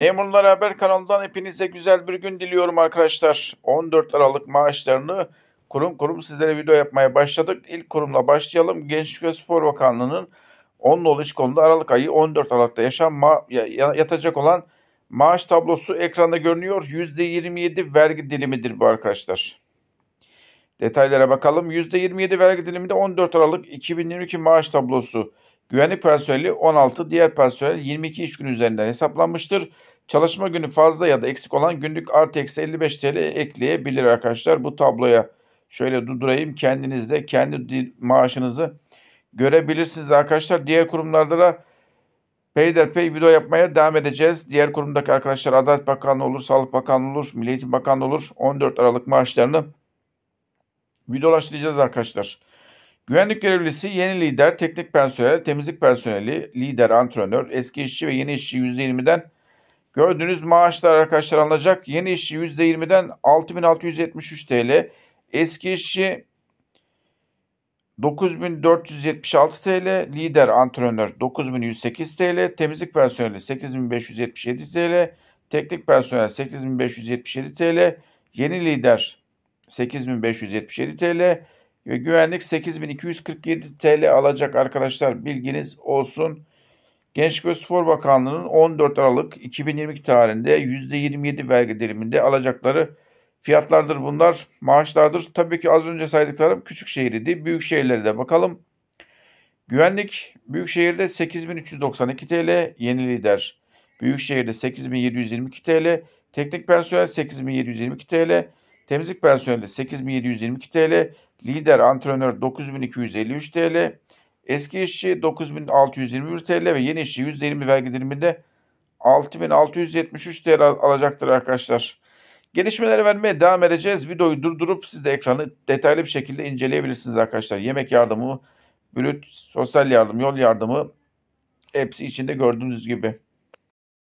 Memurlar Haber kanalından hepinize güzel bir gün diliyorum arkadaşlar. 14 Aralık maaşlarını kurum kurum sizlere video yapmaya başladık. İlk kurumla başlayalım. Gençlik ve Spor Bakanlığı'nın 10 dolu iş konuda Aralık ayı 14 Aralık'ta yaşam yatacak olan maaş tablosu ekranda görünüyor. %27 vergi dilimidir bu arkadaşlar. Detaylara bakalım. %27 vergi diliminde 14 Aralık 2022 maaş tablosu. Güvenlik personeli 16, diğer personel 22 iş günü üzerinden hesaplanmıştır. Çalışma günü fazla ya da eksik olan günlük artı eksi 55 TL ekleyebilir arkadaşlar. Bu tabloya şöyle durdurayım kendiniz de kendi maaşınızı görebilirsiniz arkadaşlar. Diğer kurumlarda da peyderpey video yapmaya devam edeceğiz. Diğer kurumdaki arkadaşlar Adalet Bakanlığı olur, Sağlık Bakanlığı olur, Milli Eğitim Bakanlığı olur. 14 Aralık maaşlarını videolaştıracağız arkadaşlar. Güvenlik görevlisi, yeni lider, teknik personel, temizlik personeli, lider, antrenör, eski işçi ve yeni işçi %20'den gördüğünüz maaşlar arkadaşlar alınacak. Yeni işçi %20'den 6673 TL, eski işçi 9476 TL, lider, antrenör 9108 TL, temizlik personeli 8577 TL, teknik personel 8577 TL, yeni lider 8577 TL, ve güvenlik 8247 TL alacak arkadaşlar bilginiz olsun. Gençlik ve Spor Bakanlığı'nın 14 Aralık 2022 tarihinde %27 vergi diliminde alacakları fiyatlardır bunlar. Maaşlardır. Tabii ki az önce saydıklarım küçük şehir idi. Büyük şehirlere de bakalım. Güvenlik Büyükşehir'de 8392 TL, Yeni Lider Büyükşehir'de 8722 TL, Teknik Personel 8722 TL, Temizlik personeli 8722 TL, lider antrenör 9253 TL, eski işçi 9621 TL ve yeni işçi 120 vergi diliminde 6673 TL alacaktır arkadaşlar. Gelişmeleri vermeye devam edeceğiz. Videoyu durdurup siz de ekranı detaylı bir şekilde inceleyebilirsiniz arkadaşlar. Yemek yardımı, brüt, sosyal yardım, yol yardımı hepsi içinde gördüğünüz gibi.